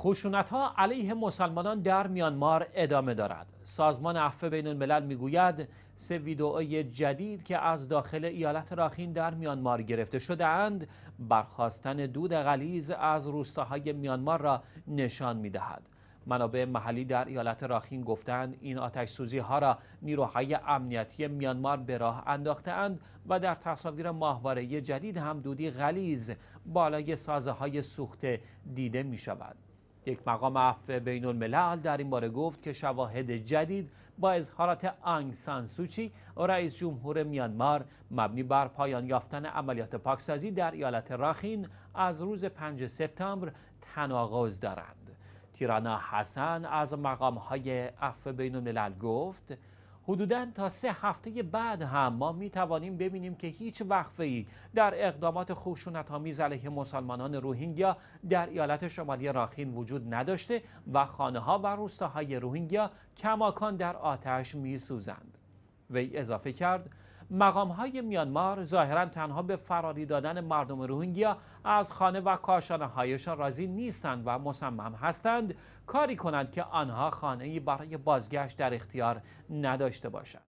خشونت ها علیه مسلمانان در میانمار ادامه دارد سازمان عفو بین الملل میگوید سه ویدئوی جدید که از داخل ایالت راخین در میانمار گرفته شده اند برخواستن دود غلیز از روستاهای میانمار را نشان می دهد منابع محلی در ایالت راخین گفتند این آتش سوزی ها را نیروهای امنیتی میانمار به راه انداخته اند و در تصاویر ماهواره جدید هم دودی غلیز بالای سازه های سوخته دیده می شود. یک مقام عفو بین الملل در این باره گفت که شواهد جدید با اظهارات آنگ سانسوچی رئیس جمهور میانمار مبنی بر پایان یافتن عملیات پاکسازی در ایالت راخین از روز 5 سپتامبر تناقض دارند. تیرانا حسن از مقام های عفو بین الملل گفت حدودا تا سه هفته بعد هم ما می توانیم ببینیم که هیچ وقفه ای در اقدامات خشونت آمیز علیه مسلمانان روهینگیا در ایالت شمالی راخین وجود نداشته و خانه ها و روستاهای روهینگیا کماکان در آتش می سوزند. وی اضافه کرد مقام های میانمار ظاهرا تنها به فراری دادن مردم روهینگیا از خانه و کاشانه هایشان راضی نیستند و مصمم هستند کاری کنند که آنها خانه برای بازگشت در اختیار نداشته باشند